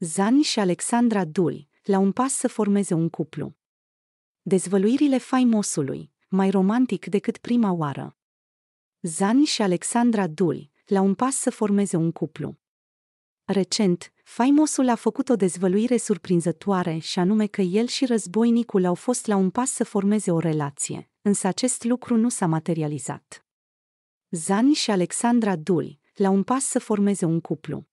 Zan și Alexandra Dul, la un pas să formeze un cuplu. Dezvăluirile faimosului, mai romantic decât prima oară. Zan și Alexandra Dul, la un pas să formeze un cuplu. Recent, faimosul a făcut o dezvăluire surprinzătoare și anume că el și războinicul au fost la un pas să formeze o relație, însă acest lucru nu s-a materializat. Zan și Alexandra Dul, la un pas să formeze un cuplu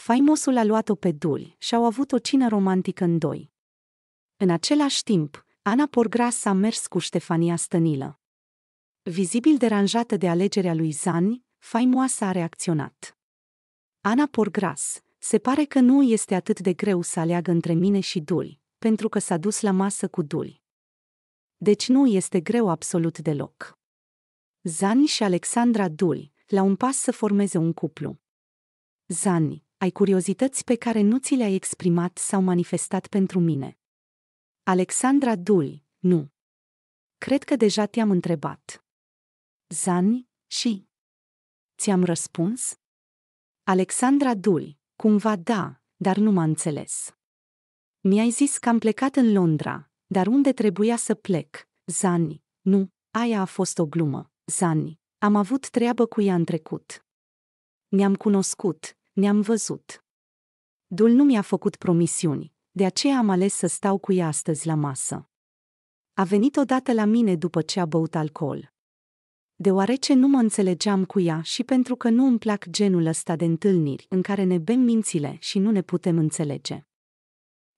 faimosul a luat-o pe dul și au avut o cină romantică în doi. În același timp, Ana Porgras a mers cu Ștefania Stănilă. Vizibil deranjată de alegerea lui Zani, faimoasa a reacționat. Ana Porgras, se pare că nu este atât de greu să aleagă între mine și Dul, pentru că s-a dus la masă cu Dul. Deci nu este greu absolut deloc. Zani și Alexandra Dul, la un pas să formeze un cuplu. Zani, ai curiozități pe care nu ți le-ai exprimat sau manifestat pentru mine. Alexandra Duli, nu. Cred că deja te-am întrebat. Zani, și? Ți-am răspuns? Alexandra Duli, cumva da, dar nu m-a înțeles. Mi-ai zis că am plecat în Londra, dar unde trebuia să plec? Zani, nu, aia a fost o glumă, Zani. Am avut treabă cu ea în trecut. Ne-am cunoscut, ne-am văzut. Dul nu mi-a făcut promisiuni, de aceea am ales să stau cu ea astăzi la masă. A venit odată la mine după ce a băut alcool. Deoarece nu mă înțelegeam cu ea și pentru că nu îmi plac genul ăsta de întâlniri în care ne bem mințile și nu ne putem înțelege.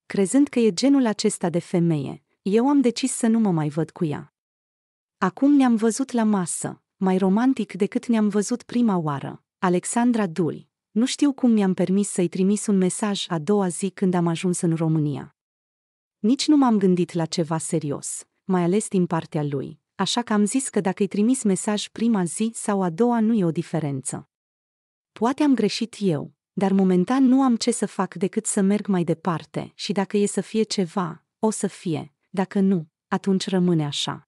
Crezând că e genul acesta de femeie, eu am decis să nu mă mai văd cu ea. Acum ne-am văzut la masă, mai romantic decât ne-am văzut prima oară, Alexandra Dul, nu știu cum mi-am permis să-i trimis un mesaj a doua zi când am ajuns în România. Nici nu m-am gândit la ceva serios, mai ales din partea lui, așa că am zis că dacă i trimis mesaj prima zi sau a doua nu e o diferență. Poate am greșit eu, dar momentan nu am ce să fac decât să merg mai departe și dacă e să fie ceva, o să fie, dacă nu, atunci rămâne așa.